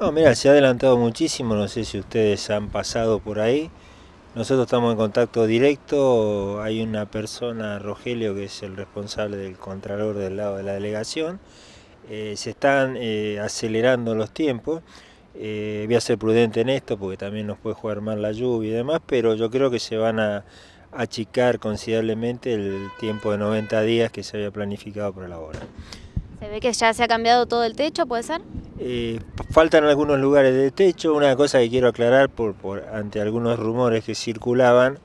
No, mira, se ha adelantado muchísimo, no sé si ustedes han pasado por ahí. Nosotros estamos en contacto directo, hay una persona, Rogelio, que es el responsable del Contralor del lado de la delegación. Eh, se están eh, acelerando los tiempos. Eh, voy a ser prudente en esto porque también nos puede jugar mal la lluvia y demás, pero yo creo que se van a achicar considerablemente el tiempo de 90 días que se había planificado para la obra. ¿Se ve que ya se ha cambiado todo el techo, puede ser? Eh, faltan algunos lugares de techo. Una cosa que quiero aclarar por, ante algunos rumores que circulaban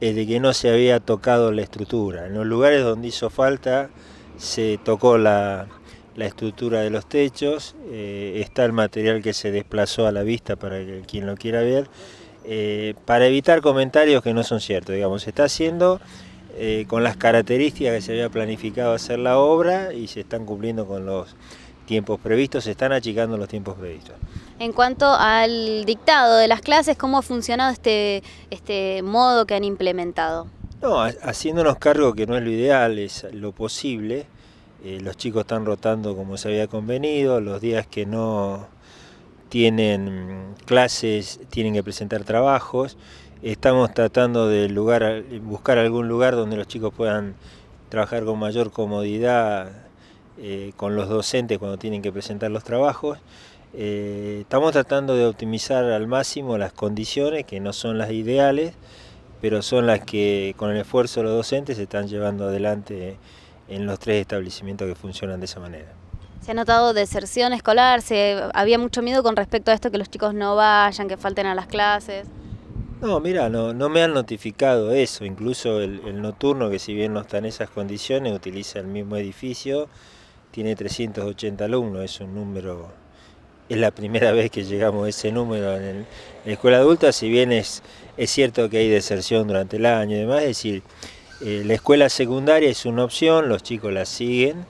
es de que no se había tocado la estructura. En los lugares donde hizo falta se tocó la, la estructura de los techos. Eh, está el material que se desplazó a la vista para quien lo quiera ver. Eh, para evitar comentarios que no son ciertos, digamos, se está haciendo con las características que se había planificado hacer la obra y se están cumpliendo con los tiempos previstos, se están achicando los tiempos previstos. En cuanto al dictado de las clases, ¿cómo ha funcionado este, este modo que han implementado? No, haciéndonos cargo que no es lo ideal, es lo posible. Eh, los chicos están rotando como se había convenido, los días que no tienen clases tienen que presentar trabajos. Estamos tratando de lugar, buscar algún lugar donde los chicos puedan trabajar con mayor comodidad eh, con los docentes cuando tienen que presentar los trabajos. Eh, estamos tratando de optimizar al máximo las condiciones que no son las ideales, pero son las que con el esfuerzo de los docentes se están llevando adelante en los tres establecimientos que funcionan de esa manera. Se ha notado deserción escolar, había mucho miedo con respecto a esto que los chicos no vayan, que falten a las clases. No, mira, no, me han notificado eso, incluso el, el nocturno, que si bien no está en esas condiciones, utiliza el mismo edificio, tiene 380 alumnos, es un número, es la primera vez que llegamos a ese número en, la escuela adulta, si bien es, es cierto que hay deserción durante el año y demás, es decir, eh, la escuela secundaria es una opción, los chicos la siguen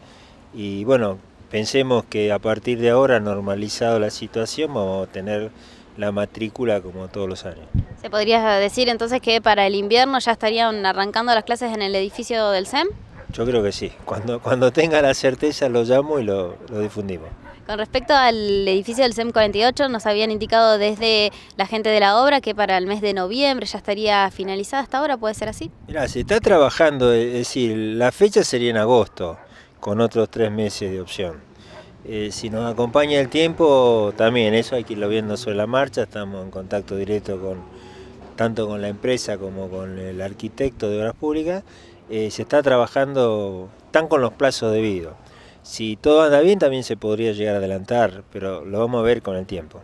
y bueno, pensemos que a partir de ahora, normalizado la situación, vamos a tener la matrícula como todos los años. ¿Se podría decir entonces que para el invierno ya estarían arrancando las clases en el edificio del SEM? Yo creo que sí. Cuando, cuando tenga la certeza lo llamo y lo, difundimos. Con respecto al edificio del CEM 48, nos habían indicado desde la gente de la obra que para el mes de noviembre ya estaría finalizada. ¿Hasta ahora puede ser así? Mira, se está trabajando, es decir, la fecha sería en agosto, con otros tres meses de opción. Eh, si nos acompaña el tiempo, también eso hay que irlo viendo sobre la marcha, estamos en contacto directo con tanto con la empresa como con el arquitecto de obras públicas eh, se está trabajando tan con los plazos debidos. Si todo anda bien también se podría llegar a adelantar, pero lo vamos a ver con el tiempo.